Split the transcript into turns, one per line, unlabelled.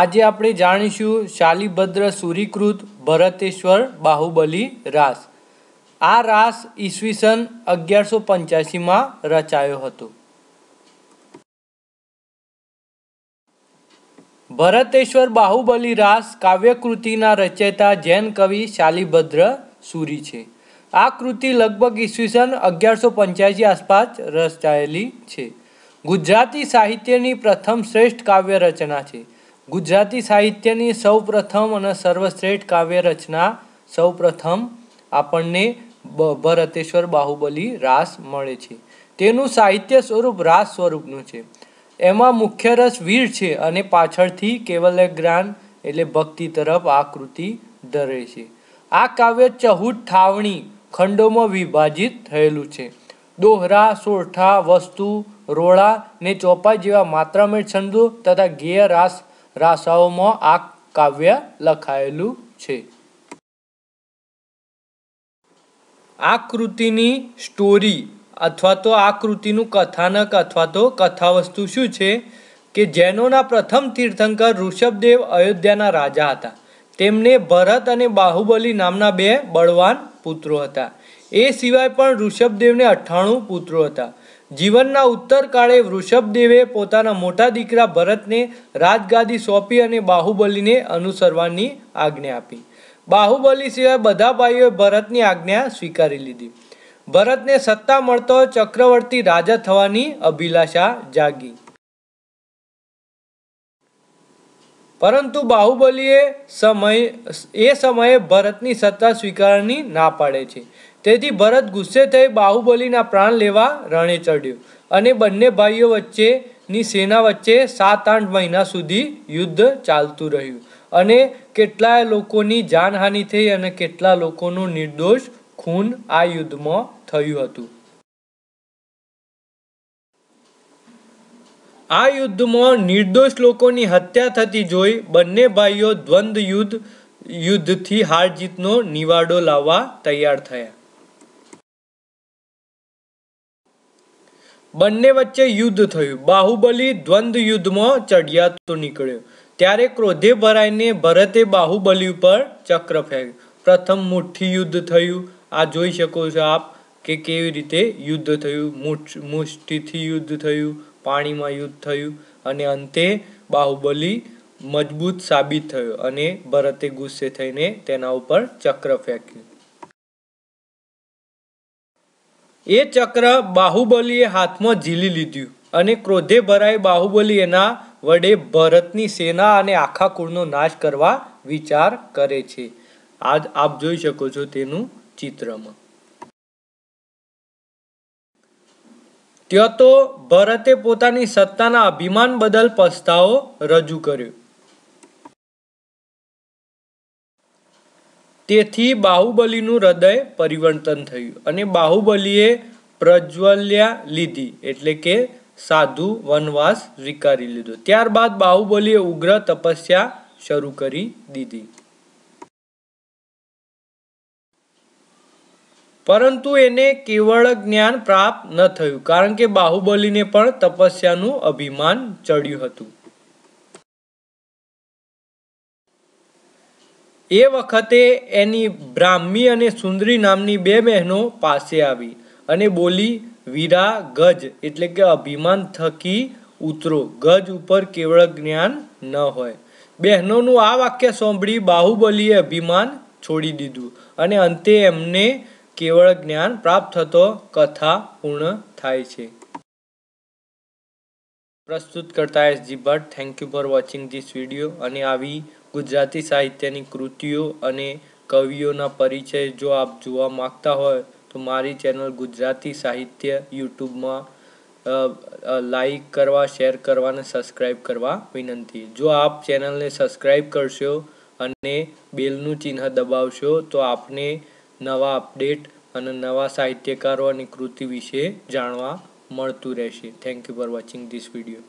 આજે આપણે જાણીશું શાલીભદ્ર સુરીકૃત ભરતેશ્વર બાહુબલી રાસ આ રાસ ઈસવીસન અગિયારસો પંચ્યાસીમાં રચાયો હતો ભરતેશ્વર બાહુબલી રાસ કાવ્યકૃતિના રચયતા જૈન કવિ શાલિભદ્ર સૂરી છે આ કૃતિ લગભગ ઈસવીસન અગિયારસો પંચ્યાસી આસપાસ રચાયેલી છે ગુજરાતી સાહિત્યની પ્રથમ શ્રેષ્ઠ કાવ્ય રચના છે ગુજરાતી સાહિત્યની સૌપ્રથમ અને સર્વશ્રેષ્ઠ કાવ્ય રચના સૌપ્રથમ આપણને ભરતેશ્વર બાહુબલી રાસ મળે છે તેનું સાહિત્ય સ્વરૂપ રાસ સ્વરૂપનું છે એમાં મુખ્ય રસ વીર છે અને પાછળથી કેવલ્ય જ્ઞાન એટલે ભક્તિ તરફ આ કૃતિ ધરે છે આ કાવ્ય ચહુટ થાવણી ખંડોમાં વિભાજિત થયેલું છે દોહરા સોરઠા વસ્તુ રોળા ને ચોપાઈ જેવા માત્રામેળ છંદો તથા ગેય રાસ રાસાઓમાં આ કાવ્ય લખાયેલું છે આ કૃતિની સ્ટોરી અથવા તો આ કૃતિનું કથાનક અથવા તો કથાવસ્તુ શું છે કે જૈનોના પ્રથમ તીર્થંકર ઋષભદેવ અયોધ્યાના રાજા હતા તેમને ભરત અને બાહુબલી નામના બે બળવાન પુત્રો હતા એ સિવાય પણ ઋષભદેવને અઠ્ઠાણું પુત્રો હતા જીવનના ઉત્તરકાળે વૃષભદેવે પોતાના મોટા દીકરા ભરતને રાજગાદી સોંપી અને બાહુબલીને અનુસરવાની આજ્ઞા આપી બાહુબલી સિવાય બધા ભાઈઓએ ભરતની આજ્ઞા સ્વીકારી લીધી ભરતને સત્તા મળતો ચક્રવર્તી રાજા થવાની અભિલાષા જાગી પરંતુ બાહુબલીએ સમય એ સમયે ભરતની સત્તા સ્વીકારવાની ના પાડે છે તેથી ભરત ગુસ્સે થઈ બાહુબલીના પ્રાણ લેવા રણે ચડ્યો અને બંને ભાઈઓ વચ્ચેની સેના વચ્ચે સાત આઠ મહિના સુધી યુદ્ધ ચાલતું રહ્યું અને કેટલાય લોકોની જાનહાનિ થઈ અને કેટલા લોકોનું નિર્દોષ ખૂન આ યુદ્ધમાં થયું હતું આ યુદ્ધમાં નિર્દોષ લોકોની હત્યા થતી જોઈ બંને ભાઈઓ દ્વંદ્વ યુદ્ધ યુદ્ધથી હાર જીતનો નિવાડો લાવવા તૈયાર થયા બંને વચ્ચે યુદ્ધ થયું બાહુબલી દ્વંદ યુદ્ધમાં ચડિયાતો નીકળ્યો ત્યારે ક્રોધે ભરાઈને ભરતે બાહુબલી ઉપર ચક્ર ફેંક્યું પ્રથમ મુઠ્ઠી યુદ્ધ થયું આ જોઈ શકો છો આપ કે કેવી રીતે યુદ્ધ થયું મુષ્ટિથી યુદ્ધ થયું પાણીમાં યુદ્ધ થયું અને અંતે બાહુબલી મજબૂત સાબિત થયો અને ભરતે ગુસ્સે થઈને તેના ઉપર ચક્ર ફેંક્યું એ ચક્ર બાહુબલીએ હાથમાં ઝીલી લીધું અને ક્રોધે ભરાય બાહુબલી એના વડે ભરતની સેના અને આખા કુળનો નાશ કરવા વિચાર કરે છે આજ આપ જોઈ શકો છો તેનું ચિત્રમાં ત્યાં તો ભરતે પોતાની સત્તાના અભિમાન બદલ પસ્તાવો રજૂ કર્યો તેથી બાહુબલીનું હૃદય પરિવર્તન થયું અને બાહુબલીએ પ્રજ્વલ્યા લીધી એટલે કે સાધુ વનવાસ સ્વીકારી લીધો ત્યારબાદ બાહુબલીએ ઉગ્ર તપસ્યા શરૂ કરી દીધી પરંતુ એને કેવળ જ્ઞાન પ્રાપ્ત ન થયું કારણ કે બાહુબલીને પણ તપસ્યાનું અભિમાન ચડ્યું હતું એ વખતે એની બ્રાહ્મી અને સુંદરી નામની બે બહેનો પાસે આવી અને બોલી વીરા ગજ એટલે કે અભિમાન થકી ઉતરો ગજ ઉપર કેવળ જ્ઞાન ન હોય બહેનોનું આ વાક્ય સાંભળી બાહુબલીએ અભિમાન છોડી દીધું અને અંતે એમને કેવળ જ્ઞાન પ્રાપ્ત થતો કથા પૂર્ણ થાય છે પ્રસ્તુત કરતા SG Bhatt thank you for watching this video અને આવી ગુજરાતી સાહિત્યની કૃતિઓ અને કવિઓના પરિચય જો આપ જોવા માગતા હોય તો મારી ચેનલ ગુજરાતી સાહિત્ય યુટ્યુબમાં લાઈક કરવા શેર કરવા અને સબસ્ક્રાઈબ કરવા વિનંતી જો આપ ચેનલને સબસ્ક્રાઈબ કરશો અને બેલનું ચિહ્ન દબાવશો તો આપને નવા અપડેટ અને નવા સાહિત્યકારો અને કૃતિ વિશે જાણવા મળતું રહેશે thank you for watching this video